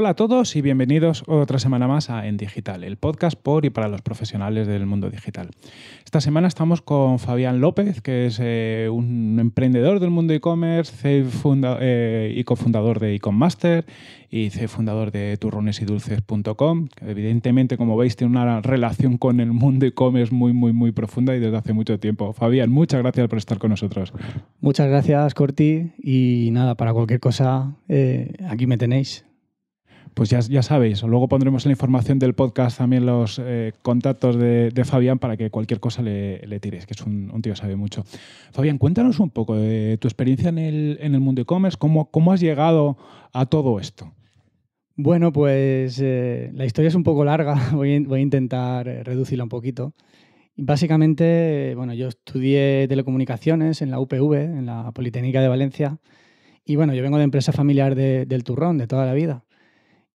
Hola a todos y bienvenidos otra semana más a En Digital, el podcast por y para los profesionales del mundo digital. Esta semana estamos con Fabián López, que es eh, un emprendedor del mundo e-commerce eh, y cofundador de Master y fundador de turronesyDulces.com. Evidentemente, como veis, tiene una relación con el mundo e-commerce muy, muy, muy profunda y desde hace mucho tiempo. Fabián, muchas gracias por estar con nosotros. Muchas gracias, Corti. Y nada, para cualquier cosa, eh, aquí me tenéis pues ya, sabéis, luego pondremos en la información del podcast también los eh, contactos de, Fabián para que cualquier cosa le, tires, que es un, tío tío sabe mucho. Fabián, cuéntanos un poco de tu experiencia en el, mundo e-commerce, cómo, has llegado a todo esto. Bueno, pues eh, la historia es un poco larga, voy, a intentar eh, reducirla un poquito. básicamente, bueno, yo estudié telecomunicaciones en la UPV, en la Politécnica de Valencia, y bueno, yo vengo de empresa familiar del turrón de toda la vida.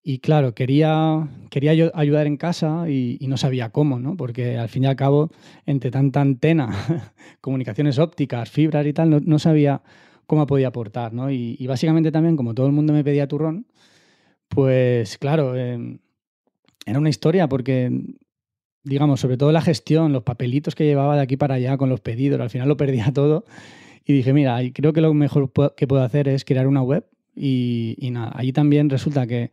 Y claro, quería, quería ayudar en casa y, no sabía cómo, ¿no? Porque al fin y al cabo, entre tanta antena, comunicaciones ópticas, fibras y tal, no, sabía cómo podía aportar, ¿no? Y, básicamente también, como todo el mundo me pedía turrón, pues claro, em, era una historia porque, digamos, sobre todo la gestión, los papelitos que llevaba de aquí para allá con los pedidos, al final lo perdía todo. Y dije, mira, creo que lo mejor que puedo hacer es crear una web. Y, y nada, ahí también resulta que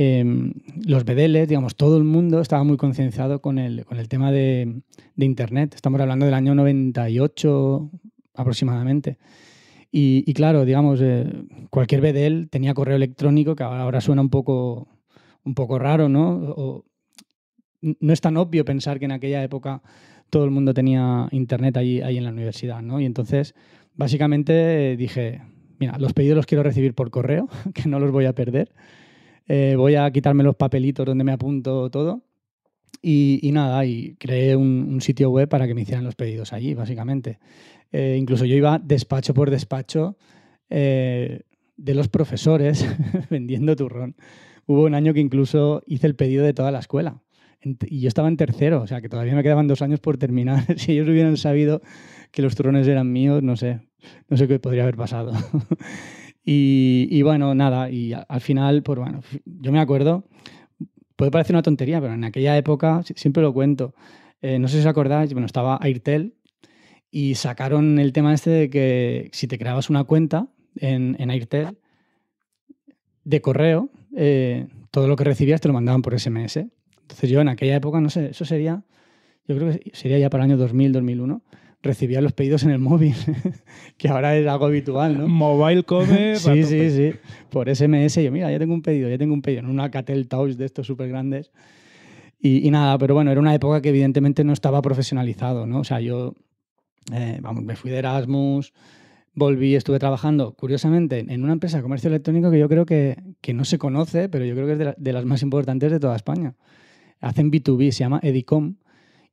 Em, los bedeles, digamos, todo el mundo estaba muy concienciado con el, con el tema de, Internet. Estamos hablando del año 98 aproximadamente. Y, claro, digamos, eh, cualquier BDL tenía correo electrónico, que ahora suena un poco, un poco raro, ¿no? O, no es tan obvio pensar que en aquella época todo el mundo tenía Internet ahí, ahí en la universidad, ¿no? Y entonces, básicamente eh, dije, mira, los pedidos los quiero recibir por correo, que no los voy a perder. Eh, voy a quitarme los papelitos donde me apunto todo. Y, nada, y creé un, sitio web para que me hicieran los pedidos allí, básicamente. Eh, incluso yo iba despacho por despacho eh, de los profesores vendiendo turrón. Hubo un año que incluso hice el pedido de toda la escuela. Y yo estaba en tercero, o sea que todavía me quedaban dos años por terminar. si ellos hubieran sabido que los turrones eran míos, no sé, no sé qué podría haber pasado. Y, bueno, nada, y al final, pues bueno, yo me acuerdo, puede parecer una tontería, pero en aquella época, siempre lo cuento, eh, no sé si os acordáis, bueno, estaba Airtel y sacaron el tema este de que si te creabas una cuenta en, Airtel de correo, eh, todo lo que recibías te lo mandaban por SMS. Entonces yo en aquella época, no sé, eso sería, yo creo que sería ya para el año 2000, 2001, recibía los pedidos en el móvil, que ahora es algo habitual, ¿no? Mobile come. sí, sí, sí. Por SMS yo, mira, ya tengo un pedido, ya tengo un pedido, en una Catel Touch de estos súper grandes. Y, nada, pero bueno, era una época que evidentemente no estaba profesionalizado, ¿no? O sea, yo, eh, vamos, me fui de Erasmus, volví, estuve trabajando, curiosamente, en una empresa de comercio electrónico que yo creo que, que no se conoce, pero yo creo que es de, de las más importantes de toda España. Hacen B2B, se llama Edicom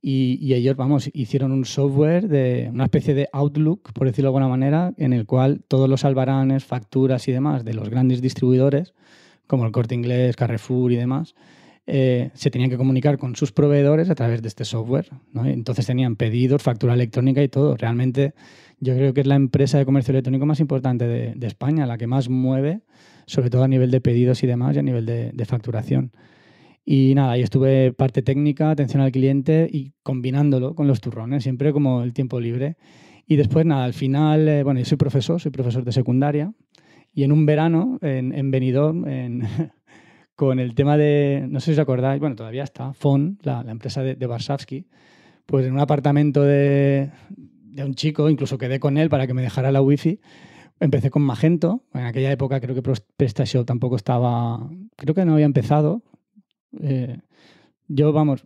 y, ellos, vamos, hicieron un software de una especie de Outlook, por decirlo de alguna manera, en el cual todos los albaranes, facturas y demás de los grandes distribuidores, como el Corte Inglés, Carrefour y demás, eh, se tenían que comunicar con sus proveedores a través de este software. Entonces tenían pedidos, factura electrónica y todo. Realmente yo creo que es la empresa de comercio electrónico más importante de, España, la que más mueve, sobre todo a nivel de pedidos y demás y a nivel de facturación. Y nada, ahí estuve parte técnica, atención al cliente y combinándolo con los turrones, siempre como el tiempo libre. Y después, nada, al final, eh, bueno, yo soy profesor, soy profesor de secundaria. Y en un verano, en, en Benidorm, con el tema de, no sé si os acordáis, bueno, todavía está, FON, la, empresa de, de Barsavsky, pues en un apartamento de, de un chico, incluso quedé con él para que me dejara la wifi. Empecé con Magento, en aquella época creo que PrestaShop tampoco estaba, creo que no había empezado, eh, yo, vamos,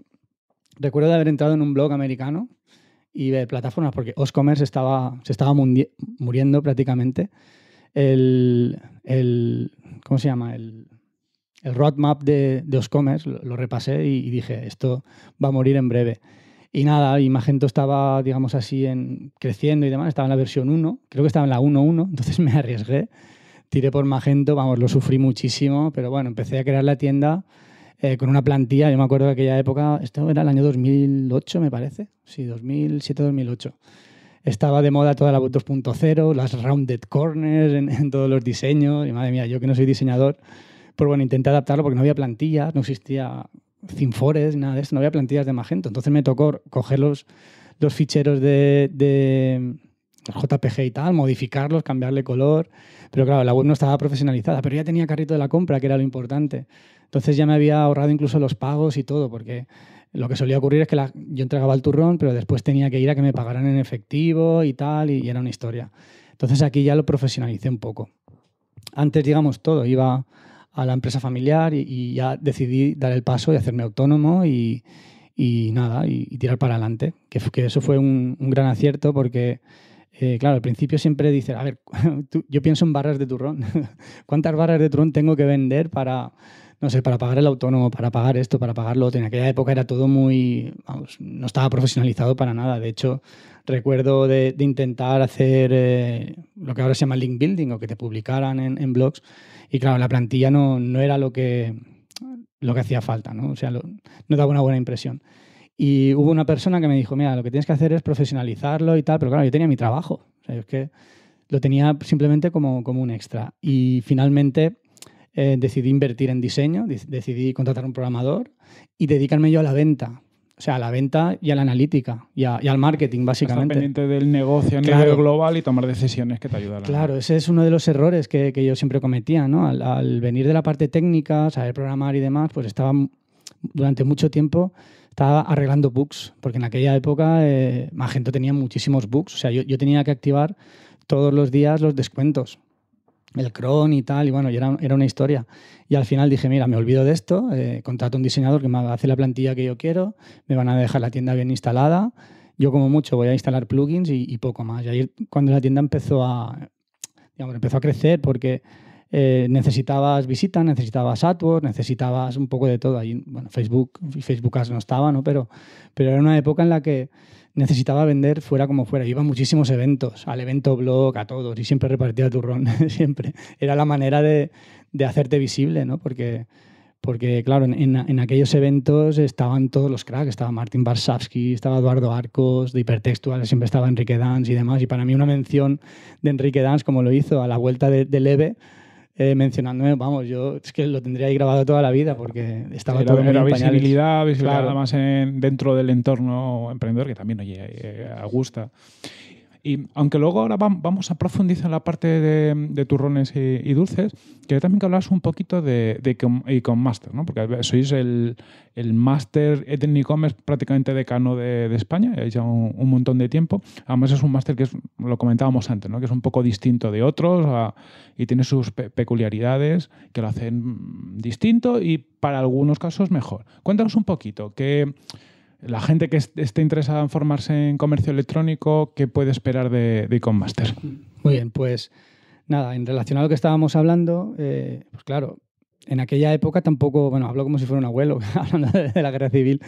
recuerdo de haber entrado en un blog americano y de plataformas, porque Oscommerce estaba, se estaba muriendo prácticamente. El, el, ¿Cómo se llama? El, roadmap de, de Oscommerce lo, repasé y, dije, esto va a morir en breve. Y nada, y Magento estaba, digamos así, en, creciendo y demás, estaba en la versión 1, creo que estaba en la 1.1, entonces me arriesgué, tiré por Magento, vamos, lo sufrí muchísimo, pero bueno, empecé a crear la tienda eh, con una plantilla, yo me acuerdo de aquella época, esto era el año 2008 me parece, sí, 2007-2008. Estaba de moda toda la 2.0, las rounded corners en, todos los diseños, y madre mía, yo que no soy diseñador, pues bueno, intenté adaptarlo porque no había plantillas, no existía Cinfores, nada de eso, no había plantillas de Magento, entonces me tocó coger los, los ficheros de, de JPG y tal, modificarlos, cambiarle color. Pero claro, la web no estaba profesionalizada, pero ya tenía carrito de la compra, que era lo importante. Entonces ya me había ahorrado incluso los pagos y todo, porque lo que solía ocurrir es que yo entregaba el turrón, pero después tenía que ir a que me pagaran en efectivo y tal, y, era una historia. Entonces aquí ya lo profesionalicé un poco. Antes, digamos, todo iba a la empresa familiar y, ya decidí dar el paso y hacerme autónomo y, nada, y, tirar para adelante. Que, que eso fue un, gran acierto porque, eh, claro, al principio siempre dicen, a ver, yo pienso en barras de turrón. ¿Cuántas barras de turrón tengo que vender para, no sé, para pagar el autónomo, para pagar esto, para pagarlo. En aquella época era todo muy, vamos, no estaba profesionalizado para nada. De hecho, recuerdo de, intentar hacer eh, lo que ahora se llama link building o que te publicaran en, blogs. Y claro, la plantilla no, no era lo que, lo que hacía falta, ¿no? O sea, no daba una buena impresión. Y hubo una persona que me dijo, mira, lo que tienes que hacer es profesionalizarlo y tal, pero claro, yo tenía mi trabajo. O sea, es que lo tenía simplemente como, como un extra. Y finalmente eh, decidí invertir en diseño, decidí contratar un programador y dedicarme yo a la venta. O sea, a la venta y a la analítica y, al marketing, básicamente. Estar del negocio a el nivel global y tomar decisiones que te ayudaran. Claro, ese es uno de los errores que, yo siempre cometía, ¿no? Al, venir de la parte técnica, saber programar y demás, pues estaba durante mucho tiempo estaba arreglando bugs, porque en aquella época eh, Magento tenía muchísimos bugs. O sea, yo tenía que activar todos los días los descuentos el cron y tal, y bueno, era, una historia. Y al final dije, mira, me olvido de esto, eh, contrato a un diseñador que me hace la plantilla que yo quiero, me van a dejar la tienda bien instalada, yo como mucho voy a instalar plugins y, poco más. Y ahí cuando la tienda empezó a, digamos, empezó a crecer porque eh, necesitabas visitas, necesitabas AdWords, necesitabas un poco de todo. Ahí, bueno, Facebook, Facebook Ads no estaban ¿no? Pero, pero era una época en la que necesitaba vender fuera como fuera. Iba a muchísimos eventos, al evento blog, a todos, y siempre repartía turrón, siempre. Era la manera de, hacerte visible, ¿no? Porque, porque claro, en, aquellos eventos estaban todos los cracks, estaba Martin Barsavsky, estaba Eduardo Arcos, de Hipertextual, siempre estaba Enrique Dans y demás. Y para mí una mención de Enrique Dans, como lo hizo a la vuelta de, de Leve, eh, mencionándome, vamos, yo es que lo tendría ahí grabado toda la vida porque estaba eh, todo era visibilidad, visibilidad claro. más dentro del entorno emprendedor que también oye, eh, a gusta. Y aunque luego ahora vamos a profundizar en la parte de, turrones y, dulces, quería también que hablas un poquito de, de con Master, ¿no? porque sois el, el máster en e-commerce prácticamente decano de, España, ya un, montón de tiempo. Además es un máster que es, lo comentábamos antes, ¿no? que es un poco distinto de otros y tiene sus peculiaridades que lo hacen distinto y para algunos casos mejor. Cuéntanos un poquito, que la gente que esté interesada en formarse en comercio electrónico, ¿qué puede esperar de, de Muy bien, pues nada, en relación a lo que estábamos hablando, eh, pues claro, en aquella época tampoco, bueno, hablo como si fuera un abuelo, hablando de la guerra civil,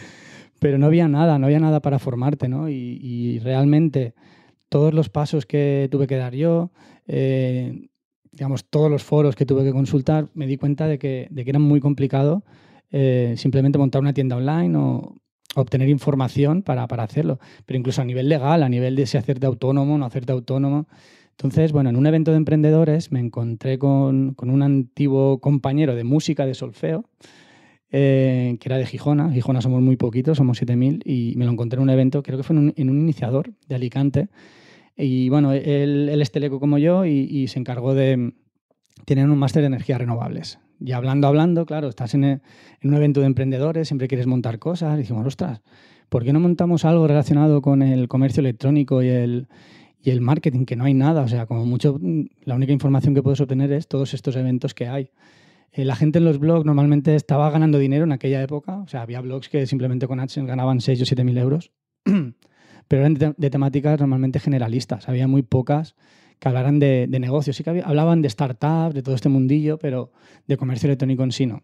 pero no había nada, no había nada para formarte, ¿no? Y, realmente todos los pasos que tuve que dar yo, eh, digamos, todos los foros que tuve que consultar, me di cuenta de que, era muy complicado eh, simplemente montar una tienda online o, obtener información para, hacerlo. Pero incluso a nivel legal, a nivel de si hacerte autónomo, o no hacerte autónomo. Entonces, bueno, en un evento de emprendedores me encontré con, un antiguo compañero de música de solfeo, eh, que era de Gijona. Gijona somos muy poquitos, somos 7.000, y me lo encontré en un evento, creo que fue en un, iniciador de Alicante. Y bueno, él, es teleco como yo y, se encargó de... tener un máster de energías renovables y hablando, hablando, claro, estás eh, en, un evento de emprendedores, siempre quieres montar cosas. Y dijimos, ostras, ¿por qué no montamos algo relacionado con el comercio electrónico y el, y el marketing? Que no hay nada, o sea, como mucho, mm, la única información que puedes obtener es todos estos eventos que hay. Eh, la gente en los blogs normalmente estaba ganando dinero en aquella época, o sea, había blogs que simplemente con AdSense ganaban 6 o 7 mil euros, pero eran de temáticas normalmente generalistas, había muy pocas que hablaran de, negocios. Sí que hablaban de startups, de todo este mundillo, pero de comercio electrónico en sí no.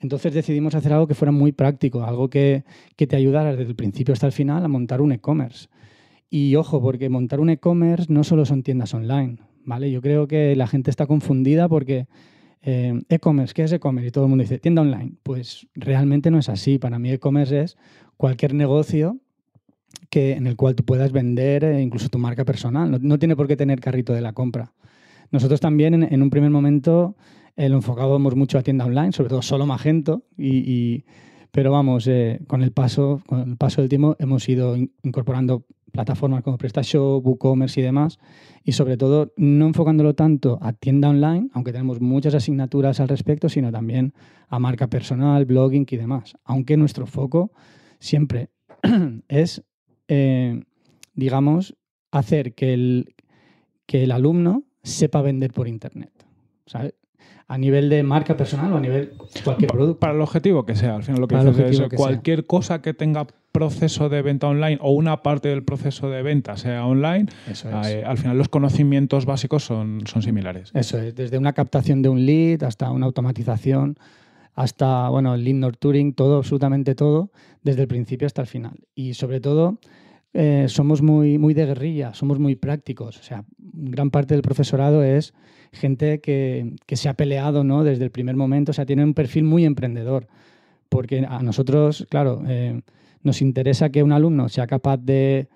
Entonces decidimos hacer algo que fuera muy práctico, algo que, que te ayudara desde el principio hasta el final a montar un e-commerce. Y ojo, porque montar un e-commerce no solo son tiendas online, ¿vale? Yo creo que la gente está confundida porque eh, e-commerce, ¿qué es e-commerce? Y todo el mundo dice, tienda online. Pues realmente no es así. Para mí e-commerce es cualquier negocio en el cual tú puedas vender eh, incluso tu marca personal. No, tiene por qué tener carrito de la compra. Nosotros también en, un primer momento eh, lo enfocábamos mucho a tienda online, sobre todo solo Magento, y, pero vamos, eh, con, el paso, con paso del tiempo hemos ido incorporando plataformas como PrestaShop, WooCommerce y demás, y sobre todo no enfocándolo tanto a tienda online, aunque tenemos muchas asignaturas al respecto, sino también a marca personal, blogging y demás, aunque nuestro foco siempre es eh, digamos, hacer que el, que el alumno sepa vender por Internet. ¿sabes? A nivel de marca personal o a nivel cualquier producto. Para el objetivo que sea, al final lo que es cualquier cosa que tenga proceso de venta online o una parte del proceso de venta sea online, eh, al final los conocimientos básicos son, son similares. Eso es, desde una captación de un lead hasta una automatización hasta, bueno, el indoor touring, todo, absolutamente todo, desde el principio hasta el final. Y sobre todo, eh, somos muy, muy de guerrilla, somos muy prácticos. O sea, gran parte del profesorado es gente que, se ha peleado ¿no? desde el primer momento, o sea, tiene un perfil muy emprendedor. Porque a nosotros, claro, eh, nos interesa que un alumno sea capaz de,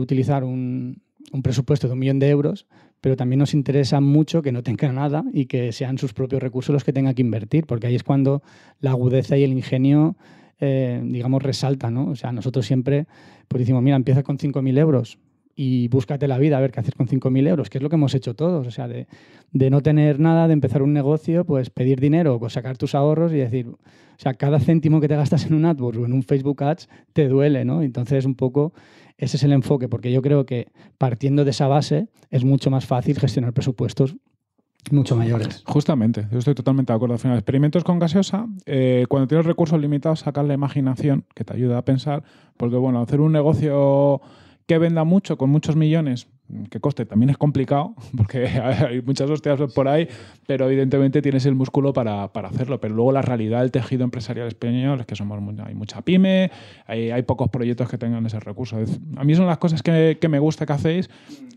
utilizar un presupuesto de un millón de euros, pero también nos interesa mucho que no tenga nada y que sean sus propios recursos los que tenga que invertir, porque ahí es cuando la agudeza y el ingenio, eh, digamos, resaltan, ¿no? O sea, nosotros siempre pues decimos, mira, empieza con 5.000 euros, y búscate la vida a ver qué hacer con 5.000 euros, que es lo que hemos hecho todos. O sea, de, no tener nada, de empezar un negocio, pues pedir dinero o sacar tus ahorros y decir, o sea, cada céntimo que te gastas en un AdWords o en un Facebook Ads te duele, ¿no? Entonces, un poco ese es el enfoque, porque yo creo que partiendo de esa base es mucho más fácil gestionar presupuestos mucho mayores. Justamente, yo estoy totalmente de acuerdo. Al final, experimentos con gaseosa, eh, cuando tienes recursos limitados, sacar la imaginación, que te ayuda a pensar, porque bueno, hacer un negocio que venda mucho con muchos millones, que coste, también es complicado, porque hay muchas hostias por ahí, pero evidentemente tienes el músculo para, hacerlo. Pero luego la realidad del tejido empresarial español es que somos hay mucha pyme, hay, pocos proyectos que tengan ese recurso. a mí son las cosas que, que, me gusta que hacéis,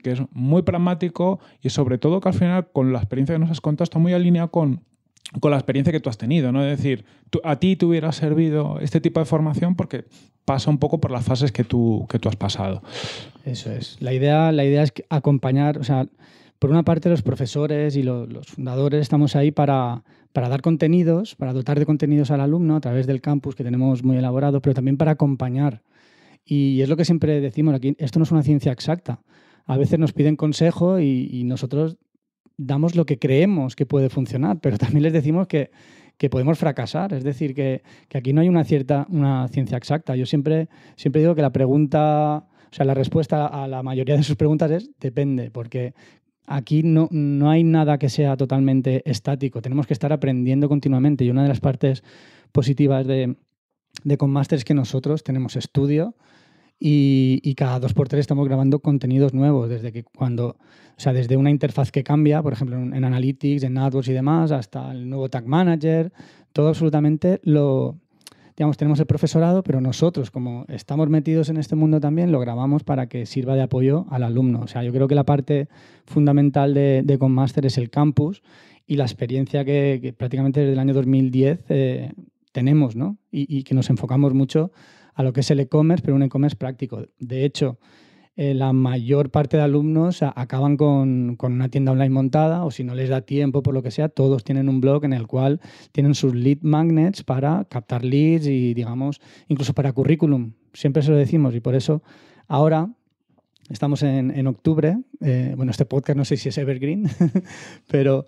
que es muy pragmático y sobre todo que al final con la experiencia que nos has contado está muy alineado con con la experiencia que tú has tenido, ¿no? Es decir, a ti te hubiera servido este tipo de formación porque pasa un poco por las fases que tú, que tú has pasado. Eso es. La idea, la idea es acompañar, o sea, por una parte los profesores y los, fundadores estamos ahí para, dar contenidos, para dotar de contenidos al alumno a través del campus que tenemos muy elaborado, pero también para acompañar. Y es lo que siempre decimos aquí, esto no es una ciencia exacta. A veces nos piden consejo y nosotros damos lo que creemos que puede funcionar, pero también les decimos que, podemos fracasar. Es decir, que, aquí no hay una cierta una ciencia exacta. Yo siempre, digo que la pregunta, o sea, la respuesta a la mayoría de sus preguntas es depende, porque aquí no, hay nada que sea totalmente estático. Tenemos que estar aprendiendo continuamente. Y una de las partes positivas de, de es que nosotros tenemos estudio y, cada dos por tres estamos grabando contenidos nuevos, desde que cuando, o sea, desde una interfaz que cambia, por ejemplo, en, Analytics, en AdWords y demás, hasta el nuevo Tag Manager, todo absolutamente lo, digamos, tenemos el profesorado, pero nosotros, como estamos metidos en este mundo también, lo grabamos para que sirva de apoyo al alumno. O sea, yo creo que la parte fundamental de, de Conmaster es el campus y la experiencia que, prácticamente desde el año 2010 eh, tenemos, ¿no? Y, y que nos enfocamos mucho a lo que es el e-commerce, pero un e-commerce práctico. De hecho, eh, la mayor parte de alumnos acaban con, una tienda online montada o si no les da tiempo por lo que sea, todos tienen un blog en el cual tienen sus lead magnets para captar leads y, digamos, incluso para currículum. Siempre se lo decimos y por eso ahora estamos en, octubre. Eh, bueno, este podcast no sé si es Evergreen, pero,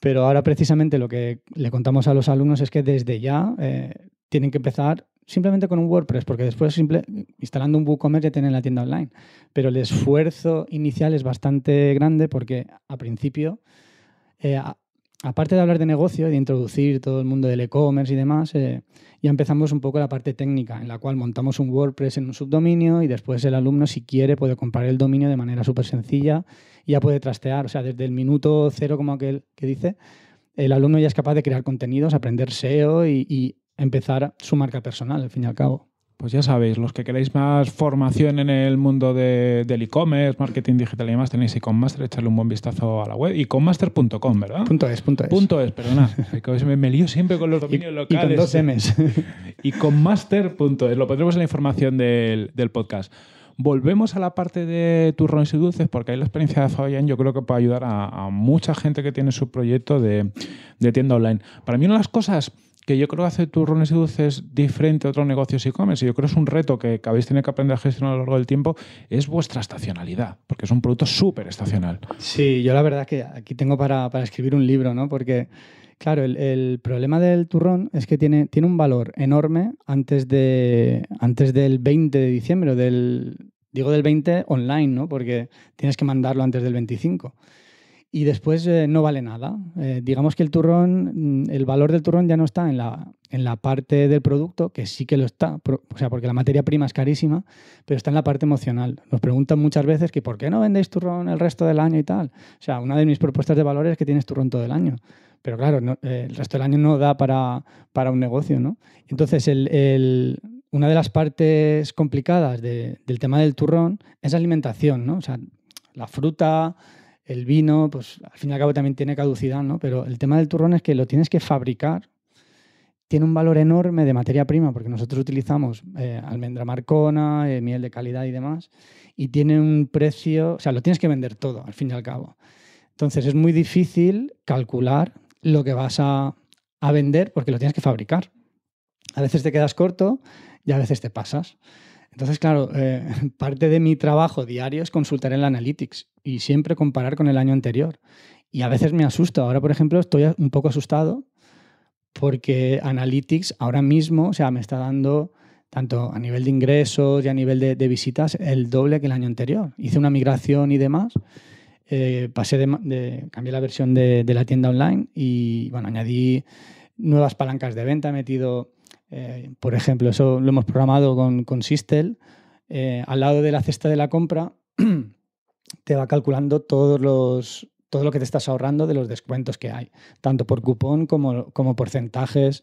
pero ahora precisamente lo que le contamos a los alumnos es que desde ya... Eh, tienen que empezar simplemente con un WordPress, porque después simple, instalando un WooCommerce ya tienen la tienda online. Pero el esfuerzo inicial es bastante grande porque a principio, eh, aparte de hablar de negocio y de introducir todo el mundo del e-commerce y demás, eh, ya empezamos un poco la parte técnica, en la cual montamos un WordPress en un subdominio y después el alumno, si quiere, puede comprar el dominio de manera súper sencilla y ya puede trastear. O sea, desde el minuto cero, como aquel que dice, el alumno ya es capaz de crear contenidos, aprender SEO y empezar su marca personal, al fin y al cabo. Pues ya sabéis, los que queréis más formación en el mundo del e-commerce, marketing digital y demás, tenéis Master echarle un buen vistazo a la web. Iconmaster.com, ¿verdad? Punto es, punto es. es, perdona. me, me lío siempre con los dominios locales. Y con Lo pondremos en la información del, podcast. Volvemos a la parte de turrones y dulces, porque ahí la experiencia de Fabián yo creo que puede ayudar a, mucha gente que tiene su proyecto de, de tienda online. Para mí una de las cosas que yo creo que hace turrones y dulces diferente a otros negocios e-commerce, y yo creo que es un reto que, habéis tenido que aprender a gestionar a lo largo del tiempo, es vuestra estacionalidad, porque es un producto súper estacional. Sí, yo la verdad que aquí tengo para, escribir un libro, ¿no? Porque, claro, el, problema del turrón es que tiene, tiene un valor enorme antes, de, antes del 20 de diciembre, del, digo del 20 online, ¿no? Porque tienes que mandarlo antes del 25 y después eh, no vale nada. Eh, digamos que el turrón, mm, el valor del turrón ya no está en la, en la parte del producto, que sí que lo está, o sea, porque la materia prima es carísima, pero está en la parte emocional. Nos preguntan muchas veces que por qué no vendéis turrón el resto del año y tal. O sea, una de mis propuestas de valor es que tienes turrón todo el año. Pero claro, eh, el resto del año no da para, para un negocio, ¿no? Entonces, el, el una de las partes complicadas del tema del turrón es la alimentación, ¿no? O sea, la fruta, el vino, pues al fin y al cabo también tiene caducidad, ¿no? Pero el tema del turrón es que lo tienes que fabricar. Tiene un valor enorme de materia prima, porque nosotros utilizamos eh, almendra marcona, eh, miel de calidad y demás, y tiene un precio, o sea, lo tienes que vender todo, al fin y al cabo. Entonces es muy difícil calcular lo que vas a, a vender porque lo tienes que fabricar. A veces te quedas corto y a veces te pasas. Entonces, claro, eh, parte de mi trabajo diario es consultar el Analytics y siempre comparar con el año anterior. Y a veces me asusto. Ahora, por ejemplo, estoy un poco asustado porque Analytics ahora mismo, o sea, me está dando tanto a nivel de ingresos y a nivel de, visitas el doble que el año anterior. Hice una migración y demás. Eh, pasé de, cambié la versión de, de, la tienda online y bueno, añadí nuevas palancas de venta, he metido eh, por ejemplo, eso lo hemos programado con, con Sistel. Eh, al lado de la cesta de la compra te va calculando todos los, todo lo que te estás ahorrando de los descuentos que hay, tanto por cupón como, como porcentajes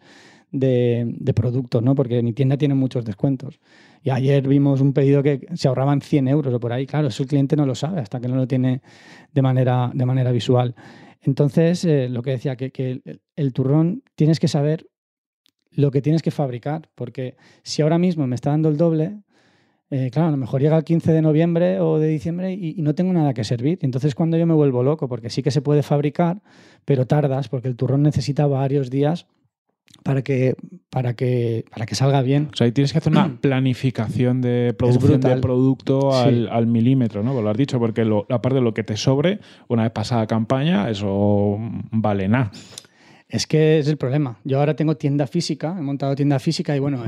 de, de productos, ¿no? porque mi tienda tiene muchos descuentos. Y ayer vimos un pedido que se ahorraban 100 euros o por ahí. Claro, eso el cliente no lo sabe hasta que no lo tiene de manera, de manera visual. Entonces, eh, lo que decía, que, el turrón tienes que saber lo que tienes que fabricar, porque si ahora mismo me está dando el doble, eh, claro, a lo mejor llega el 15 de noviembre o de diciembre y, no tengo nada que servir. Entonces cuando yo me vuelvo loco, porque sí que se puede fabricar, pero tardas, porque el turrón necesita varios días para que, para que, para que salga bien. O sea, ahí tienes que hacer una planificación de producción de producto al, milímetro, ¿no? Pues lo has dicho, porque lo, aparte de lo que te sobre, una vez pasada campaña, eso vale nada. Es que es el problema. Yo ahora tengo tienda física, he montado tienda física y bueno,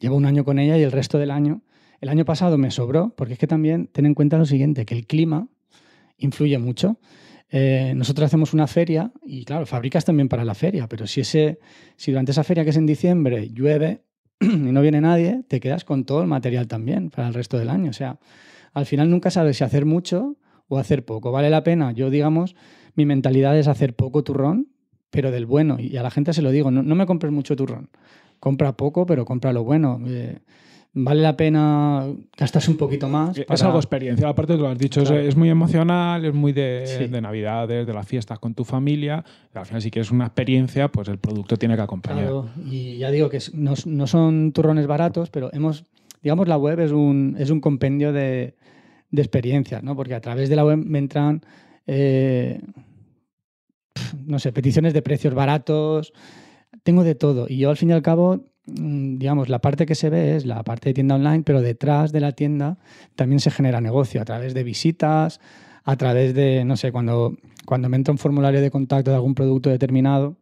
llevo un año con ella y el resto del año. El año pasado me sobró, porque es que también ten en cuenta lo siguiente, que el clima influye mucho. Eh, nosotros hacemos una feria y claro, fabricas también para la feria, pero si, ese, si durante esa feria que es en diciembre llueve y no viene nadie, te quedas con todo el material también para el resto del año. O sea, al final nunca sabes si hacer mucho o hacer poco. Vale la pena. Yo, digamos, mi mentalidad es hacer poco turrón pero del bueno. Y a la gente se lo digo, no, me compres mucho turrón. Compra poco, pero compra lo bueno. Eh, vale la pena gastarse un poquito más. Es algo experiencia, aparte tú lo has dicho, es, muy emocional, es muy de, de Navidades, de las fiestas con tu familia. Al final, si quieres una experiencia, pues el producto tiene que acompañarlo Y ya digo que no, son turrones baratos, pero hemos, digamos, la web es un, es un compendio de, de experiencias, ¿no? Porque a través de la web me entran... Eh, no sé, peticiones de precios baratos, tengo de todo. Y yo al fin y al cabo, mm, digamos, la parte que se ve es la parte de tienda online, pero detrás de la tienda también se genera negocio a través de visitas, a través de, no sé, cuando, cuando me entra un formulario de contacto de algún producto determinado,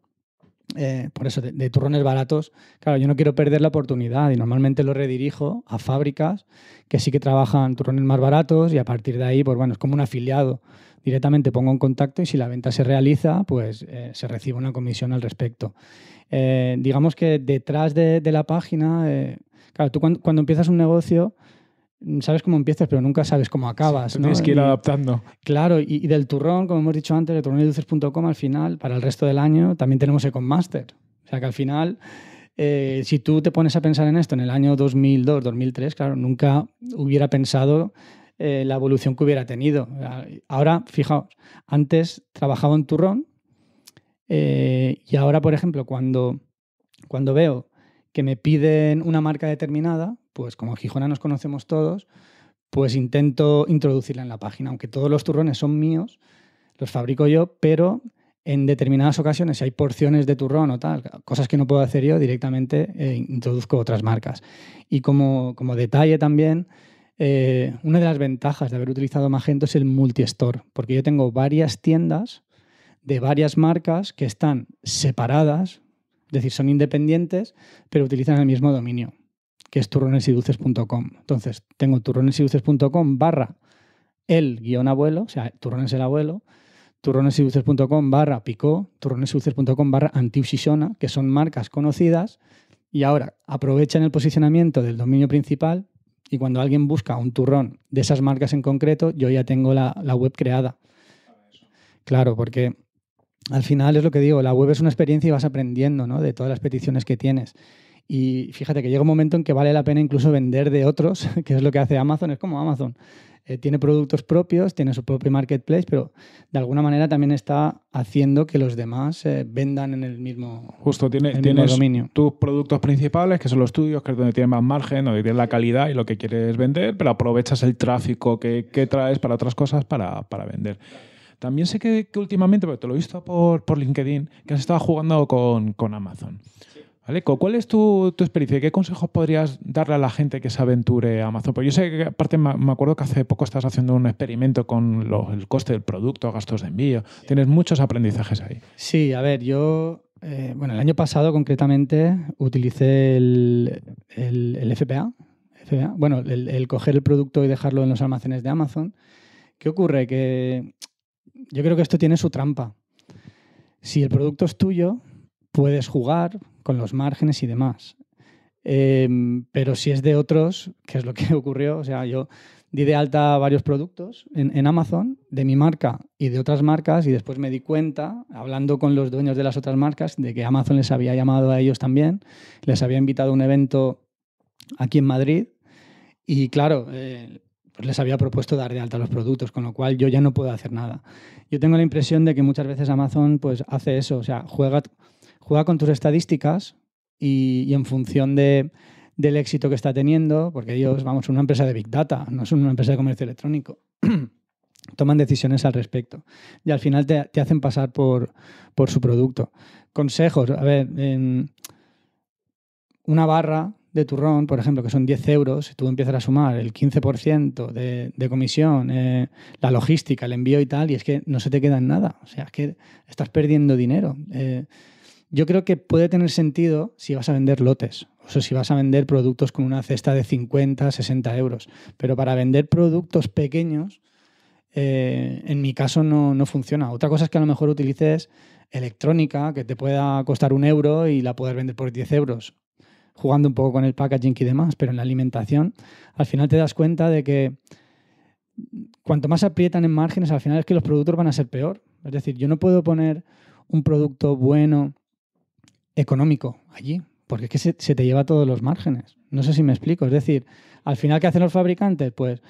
eh, por eso, de, turrones baratos, claro, yo no quiero perder la oportunidad y normalmente lo redirijo a fábricas que sí que trabajan turrones más baratos y a partir de ahí, pues bueno, es como un afiliado directamente pongo en contacto y si la venta se realiza, pues eh, se recibe una comisión al respecto. Eh, digamos que detrás de, la página, eh, claro, tú cuando, empiezas un negocio, mm, sabes cómo empiezas, pero nunca sabes cómo acabas. ¿no? Tienes que ir adaptando. Claro, y, del turrón, como hemos dicho antes, de turroneduces.com, al final, para el resto del año, también tenemos Econmaster. O sea que al final... si tú te pones a pensar en esto en el año 2002, 2003, claro, nunca hubiera pensado eh, la evolución que hubiera tenido. Ahora, fijaos, antes trabajaba en turrón eh, y ahora, por ejemplo, cuando, cuando veo que me piden una marca determinada, pues como Gijona nos conocemos todos, pues intento introducirla en la página. Aunque todos los turrones son míos, los fabrico yo, pero en determinadas ocasiones, si hay porciones de turrón o tal, cosas que no puedo hacer yo, directamente eh, introduzco otras marcas. Y como, como detalle también, eh, una de las ventajas de haber utilizado Magento es el multi-store, porque yo tengo varias tiendas de varias marcas que están separadas, es decir, son independientes, pero utilizan el mismo dominio, que es turronesyduces.com. Entonces, tengo turronesyduces.com barra el guión abuelo, o sea, turrones el abuelo, turronesyduces.com barra picó, turronesyduces.com barra antiusisona, que son marcas conocidas, y ahora aprovechan el posicionamiento del dominio principal y cuando alguien busca un turrón de esas marcas en concreto, yo ya tengo la, web creada. Claro, porque al final es lo que digo, la web es una experiencia y vas aprendiendo de todas las peticiones que tienes. Y fíjate que llega un momento en que vale la pena incluso vender de otros, que es lo que hace Amazon, es como Amazon. Eh, tiene productos propios, tiene su propio marketplace, pero de alguna manera también está haciendo que los demás eh, vendan en el mismo, Justo, tiene, tienes dominio. Tus productos principales, que son los tuyos, que es donde tienes más margen, donde tienes la calidad y lo que quieres vender, pero aprovechas el tráfico que, que traes para otras cosas para, vender. También sé que, últimamente, porque te lo he visto por, LinkedIn, que has estado jugando con, con Amazon. Aleco, ¿cuál es tu, experiencia? ¿Qué consejos podrías darle a la gente que se aventure a Amazon? Pues yo sé que, aparte, me acuerdo que hace poco estás haciendo un experimento con el coste del producto, gastos de envío. Tienes muchos aprendizajes ahí. Sí, a ver, yo. Eh, bueno, el año pasado concretamente utilicé el, el, FPA, bueno, el, el coger el producto y dejarlo en los almacenes de Amazon. ¿Qué ocurre? Que yo creo que esto tiene su trampa. Si el producto es tuyo, puedes jugar, con los márgenes y demás. Em, pero si es de otros, que es lo que ocurrió, o sea, yo di de alta varios productos en, Amazon de mi marca y de otras marcas y después me di cuenta, hablando con los dueños de las otras marcas, de que Amazon les había llamado a ellos también, les había invitado a un evento aquí en Madrid y claro, eh, pues les había propuesto dar de alta los productos, con lo cual yo ya no puedo hacer nada. Yo tengo la impresión de que muchas veces Amazon pues hace eso, o sea, juega juega con tus estadísticas y, en función del éxito que está teniendo, porque ellos, vamos, son una empresa de Big Data, no son una empresa de comercio electrónico, toman decisiones al respecto y al final te, hacen pasar por, su producto. Consejos, a ver, una barra de turrón, por ejemplo, que son 10 euros, si tú empiezas a sumar el 15% de, comisión, eh, la logística, el envío y tal, y es que no se te queda en nada. O sea, es que estás perdiendo dinero. Eh, yo creo que puede tener sentido si vas a vender lotes, o sea, si vas a vender productos con una cesta de 50, 60 euros, pero para vender productos pequeños, eh, en mi caso no, funciona. Otra cosa es que a lo mejor utilices electrónica que te pueda costar un euro y la poder vender por 10 euros, jugando un poco con el packaging y demás, pero en la alimentación al final te das cuenta de que cuanto más aprietan en márgenes, al final es que los productos van a ser peor. Es decir, yo no puedo poner un producto bueno económico allí, porque es que se, te lleva todos los márgenes. No sé si me explico. Es decir, al final, ¿qué hacen los fabricantes? Pues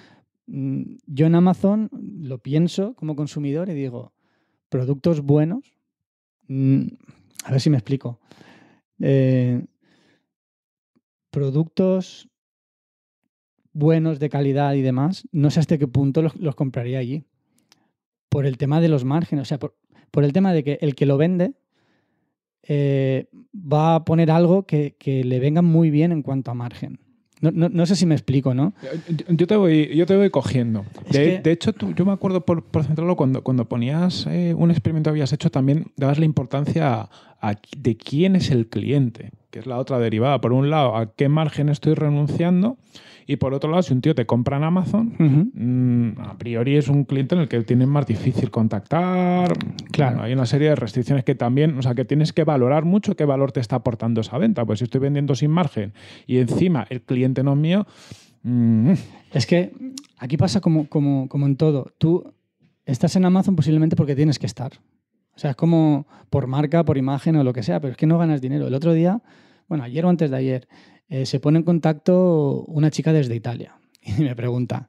mm, yo en Amazon lo pienso como consumidor y digo, productos buenos. Mm, a ver si me explico. Eh, productos buenos de calidad y demás, no sé hasta qué punto los, compraría allí. Por el tema de los márgenes, o sea, por, por el tema de que el que lo vende eh, va a poner algo que, le venga muy bien en cuanto a margen. No, sé si me explico, ¿no? Eh, yo te voy, yo te voy cogiendo. De, hecho, yo me acuerdo, por, por centrarlo, cuando, cuando ponías eh, un experimento que habías hecho, también dabas la importancia de quién es el cliente que es la otra derivada. Por un lado, ¿a qué margen estoy renunciando? Y por otro lado, si un tío te compra en Amazon, mm, a priori es un cliente en el que tienen más difícil contactar. Claro. hay una serie de restricciones que también, o sea, que tienes que valorar mucho qué valor te está aportando esa venta. Pues si estoy vendiendo sin margen y encima el cliente no es mío. Mm. Es que aquí pasa como, como, como en todo. Tú estás en Amazon posiblemente porque tienes que estar. O sea, es como por marca, por imagen o lo que sea, pero es que no ganas dinero. El otro día, bueno, ayer o antes de ayer, eh, se pone en contacto una chica desde Italia y me pregunta,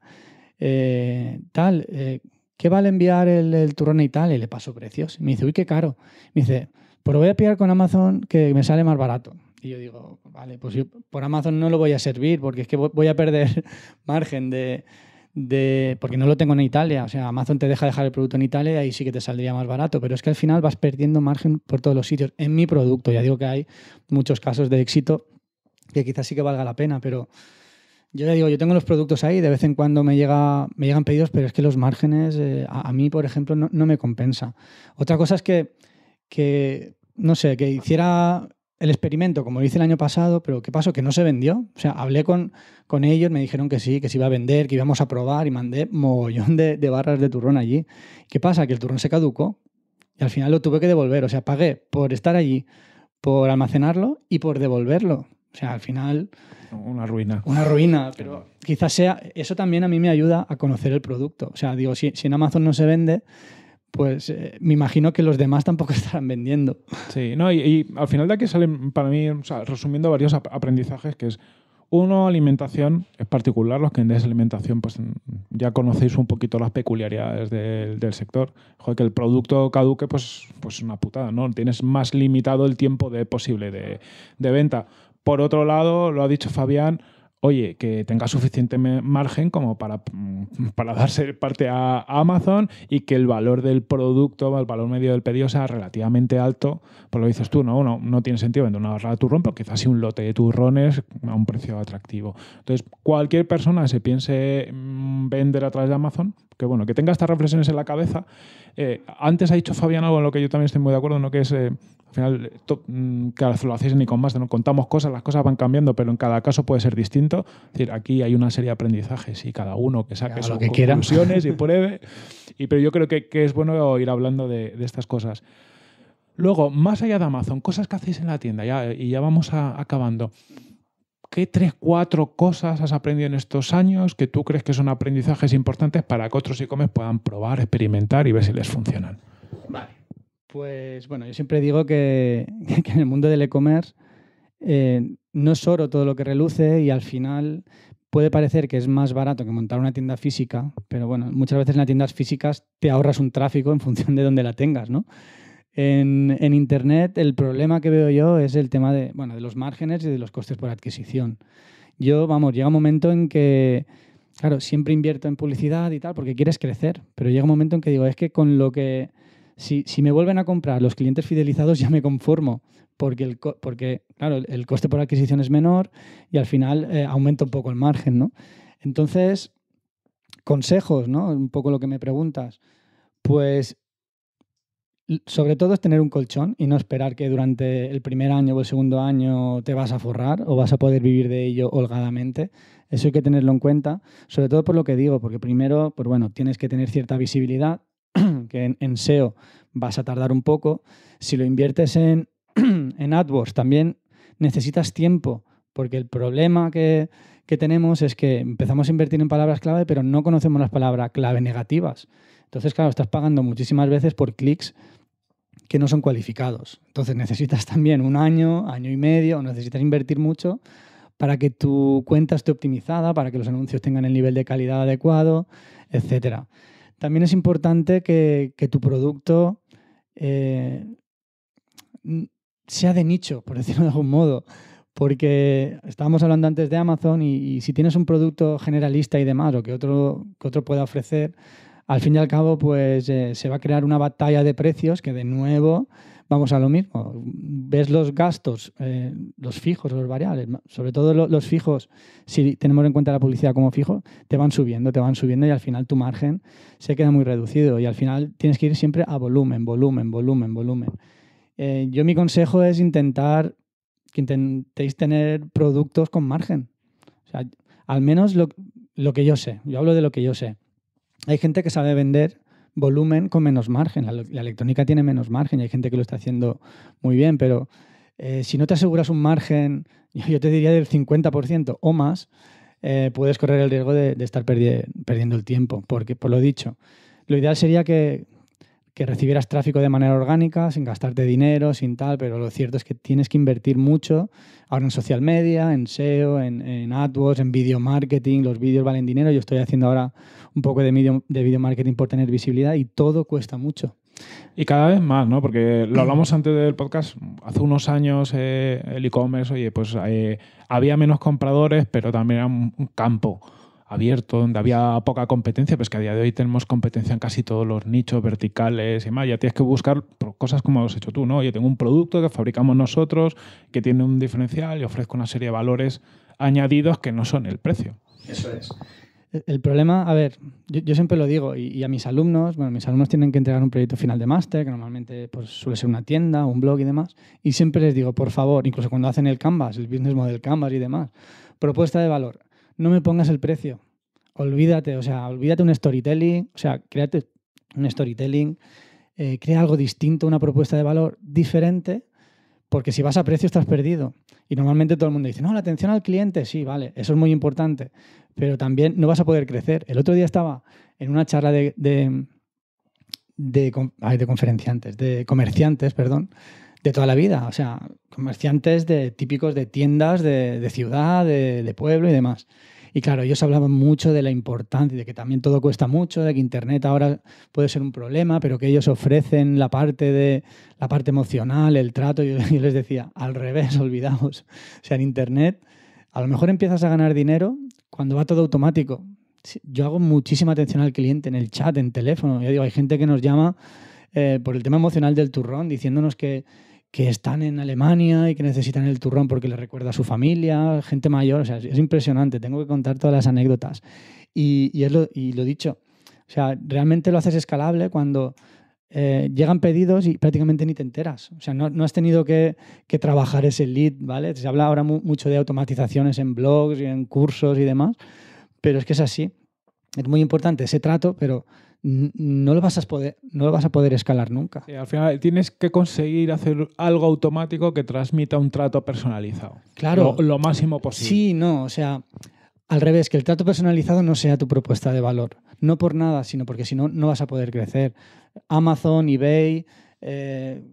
eh, tal, eh, ¿qué vale enviar el, el, turrón a Italia? Y le paso precios. Y me dice, uy, qué caro. Me dice, pero pues voy a pillar con Amazon que me sale más barato. Y yo digo, vale, pues por Amazon no lo voy a servir porque es que voy a perder margen de, de, porque no lo tengo en Italia, o sea, Amazon te deja dejar el producto en Italia y ahí sí que te saldría más barato, pero es que al final vas perdiendo margen por todos los sitios. En mi producto, ya digo que hay muchos casos de éxito que quizás sí que valga la pena, pero yo ya digo, yo tengo los productos ahí, de vez en cuando me, llega, me llegan pedidos, pero es que los márgenes eh, a, mí, por ejemplo, no, me compensa. Otra cosa es que, que no sé, que hiciera el experimento, como lo hice el año pasado, pero ¿qué pasó? Que no se vendió. O sea, hablé con, con ellos, me dijeron que sí, que se iba a vender, que íbamos a probar y mandé mogollón de, de barras de turrón allí. ¿Qué pasa? Que el turrón se caducó y al final lo tuve que devolver. O sea, pagué por estar allí, por almacenarlo y por devolverlo. O sea, al final... Una ruina. Una ruina, pero quizás sea... Eso también a mí me ayuda a conocer el producto. O sea, digo, si, si en Amazon no se vende, pues eh, me imagino que los demás tampoco estarán vendiendo. Sí, no, y, al final de aquí salen, para mí, resumiendo varios aprendizajes, que es uno, alimentación, es particular, los que vendéis alimentación, pues mm, ya conocéis un poquito las peculiaridades del, sector. Joder, que el producto caduque, pues pues una putada, ¿no? Tienes más limitado el tiempo de posible de, de venta. Por otro lado, lo ha dicho Fabián, oye, que tenga suficiente margen como para, mm, para darse parte a, Amazon y que el valor del producto, el valor medio del pedido sea relativamente alto, pues lo dices tú, ¿no? No, tiene sentido vender una barra de turrón, pero quizás sí un lote de turrones a un precio atractivo. Entonces, cualquier persona se piense mm, vender a través de Amazon, que bueno, que tenga estas reflexiones en la cabeza. Eh, antes ha dicho Fabián algo en lo que yo también estoy muy de acuerdo, ¿no? que es eh, al final, to, mm, lo hacéis con más, ¿no? contamos cosas, las cosas van cambiando, pero en cada caso puede ser distinto. decir, aquí hay una serie de aprendizajes y cada uno que saque sus que conclusiones y pruebe. Y, pero yo creo que, es bueno ir hablando de, estas cosas. Luego, más allá de Amazon, cosas que hacéis en la tienda, ya, y ya vamos acabando. ¿Qué tres, cuatro cosas has aprendido en estos años que tú crees que son aprendizajes importantes para que otros e comes, puedan probar, experimentar y ver si les funcionan? Vale. Pues bueno, yo siempre digo que, en el mundo del e-commerce eh, no es oro todo lo que reluce y al final puede parecer que es más barato que montar una tienda física, pero bueno, muchas veces en las tiendas físicas te ahorras un tráfico en función de donde la tengas, ¿no? En, en, Internet el problema que veo yo es el tema de, bueno, de los márgenes y de los costes por adquisición. Yo, vamos, llega un momento en que, claro, siempre invierto en publicidad y tal porque quieres crecer, pero llega un momento en que digo, es que con lo que si, me vuelven a comprar los clientes fidelizados, ya me conformo, porque, el, porque claro, el coste por adquisición es menor y al final eh, aumenta un poco el margen, ¿no? Entonces, consejos, ¿no? Un poco lo que me preguntas. Pues, sobre todo es tener un colchón y no esperar que durante el primer año o el segundo año te vas a forrar o vas a poder vivir de ello holgadamente. Eso hay que tenerlo en cuenta, sobre todo por lo que digo, porque primero, pues bueno, tienes que tener cierta visibilidad que en, SEO vas a tardar un poco. Si lo inviertes en, en AdWords, también necesitas tiempo, porque el problema que, que tenemos es que empezamos a invertir en palabras clave, pero no conocemos las palabras clave negativas. Entonces, claro, estás pagando muchísimas veces por clics que no son cualificados. Entonces necesitas también un año, año y medio, necesitas invertir mucho para que tu cuenta esté optimizada, para que los anuncios tengan el nivel de calidad adecuado, etc. También es importante que, tu producto eh, sea de nicho, por decirlo de algún modo, porque estábamos hablando antes de Amazon y, si tienes un producto generalista y demás, o que otro, que otro pueda ofrecer, al fin y al cabo, pues eh, se va a crear una batalla de precios que de nuevo vamos a lo mismo. Ves los gastos, eh, los fijos, los variables, sobre todo los fijos, si tenemos en cuenta la publicidad como fijo, te van subiendo, te van subiendo y al final tu margen se queda muy reducido y al final tienes que ir siempre a volumen, volumen, volumen, volumen. Eh, yo mi consejo es intentar que intentéis tener productos con margen. O sea, al menos lo, lo que yo sé. Yo hablo de lo que yo sé. Hay gente que sabe vender volumen con menos margen. La, electrónica tiene menos margen y hay gente que lo está haciendo muy bien, pero eh, si no te aseguras un margen, yo te diría del 50% o más, eh, puedes correr el riesgo de, estar perdiendo el tiempo, porque por lo dicho, lo ideal sería que que recibieras tráfico de manera orgánica, sin gastarte dinero, sin tal, pero lo cierto es que tienes que invertir mucho ahora en social media, en SEO, en, en AdWords, en video marketing, los vídeos valen dinero, yo estoy haciendo ahora un poco de video, de video marketing por tener visibilidad y todo cuesta mucho. Y cada vez más, ¿no? Porque lo mm. hablamos antes del podcast, hace unos años eh, el e-commerce, oye, pues eh, había menos compradores, pero también era un campo abierto, donde había poca competencia, pues que a día de hoy tenemos competencia en casi todos los nichos verticales y demás. Ya tienes que buscar cosas como has hecho tú, ¿no? Yo tengo un producto que fabricamos nosotros, que tiene un diferencial y ofrezco una serie de valores añadidos que no son el precio. Eso es. El problema, a ver, yo, siempre lo digo, y, a mis alumnos, bueno, mis alumnos tienen que entregar un proyecto final de máster, que normalmente pues, suele ser una tienda, un blog y demás, y siempre les digo, por favor, incluso cuando hacen el Canvas, el business model Canvas y demás, propuesta de valor no me pongas el precio. Olvídate, o sea, olvídate un storytelling, o sea, créate un storytelling, eh, crea algo distinto, una propuesta de valor diferente, porque si vas a precio estás perdido. Y normalmente todo el mundo dice, no, la atención al cliente, sí, vale, eso es muy importante, pero también no vas a poder crecer. El otro día estaba en una charla de, de, de conferenciantes, de comerciantes, perdón, de toda la vida. O sea, comerciantes de, típicos de tiendas de, de ciudad, de, de, pueblo y demás. Y claro, ellos hablaban mucho de la importancia, de que también todo cuesta mucho, de que Internet ahora puede ser un problema, pero que ellos ofrecen la parte, de, la parte emocional, el trato. Yo, yo les decía, al revés, olvidaos. O sea, en Internet a lo mejor empiezas a ganar dinero cuando va todo automático. Yo hago muchísima atención al cliente en el chat, en teléfono. yo digo, hay gente que nos llama eh, por el tema emocional del turrón, diciéndonos que que están en Alemania y que necesitan el turrón porque le recuerda a su familia, gente mayor, o sea, es impresionante, tengo que contar todas las anécdotas. Y, y lo, dicho, o sea, realmente lo haces escalable cuando eh, llegan pedidos y prácticamente ni te enteras, o sea, no, has tenido que, que, trabajar ese lead, ¿vale? Se habla ahora mucho de automatizaciones en blogs y en cursos y demás, pero es que es así. Es muy importante ese trato, pero no lo vas a poder, no lo vas a poder escalar nunca. al final tienes que conseguir hacer algo automático que transmita un trato personalizado. Claro. Lo, máximo posible. Sí, no, o sea, al revés, que el trato personalizado no sea tu propuesta de valor. No por nada, sino porque si no, no vas a poder crecer. Amazon, eBay, eh,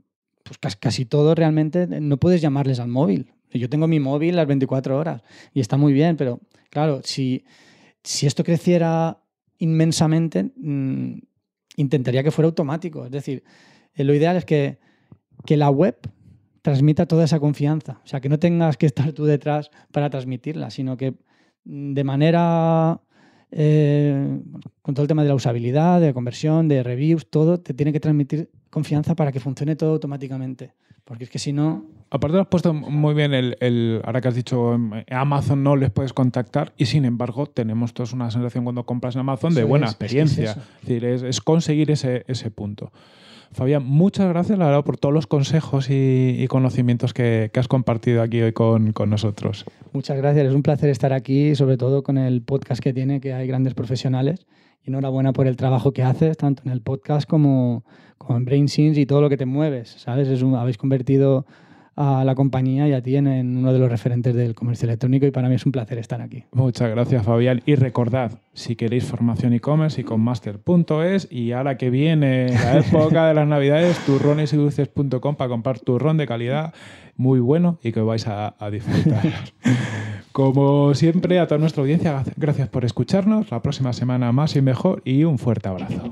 pues casi todo realmente eh, no puedes llamarles al móvil. Yo tengo mi móvil las 24 horas y está muy bien, pero claro, si, si esto creciera inmensamente, mm, intentaría que fuera automático. Es decir, eh, lo ideal es que, que la web transmita toda esa confianza. O sea, que no tengas que estar tú detrás para transmitirla, sino que mm, de manera, eh, con todo el tema de la usabilidad, de conversión, de reviews, todo, te tiene que transmitir confianza para que funcione todo automáticamente. Porque es que si no, aparte has puesto muy bien el, ahora que has dicho em, Amazon no les puedes contactar y sin embargo tenemos todos una sensación cuando compras en Amazon de buena experiencia. Es, decir, es, conseguir ese, punto. Fabián, muchas gracias la verdad, por todos los consejos y, conocimientos que, has compartido aquí hoy con, nosotros. Muchas gracias, es un placer estar aquí, sobre todo con el podcast que tiene, que hay grandes profesionales. Enhorabuena por el trabajo que haces, tanto en el podcast como, con en Brain y todo lo que te mueves. ¿Sabes? Es un, habéis convertido a la compañía y a ti uno de los referentes del comercio electrónico y para mí es un placer estar aquí. Muchas gracias Fabián y recordad, si queréis formación e-commerce y con master.es y ahora que viene la época de las navidades, turrones para comprar turrón de calidad muy bueno y que vais a disfrutar. Como siempre, a toda nuestra audiencia, gracias por escucharnos. La próxima semana más y mejor y un fuerte abrazo.